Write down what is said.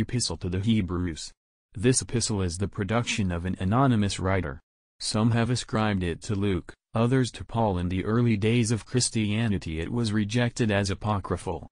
Epistle to the Hebrews. This epistle is the production of an anonymous writer. Some have ascribed it to Luke, others to Paul. In the early days of Christianity, it was rejected as apocryphal.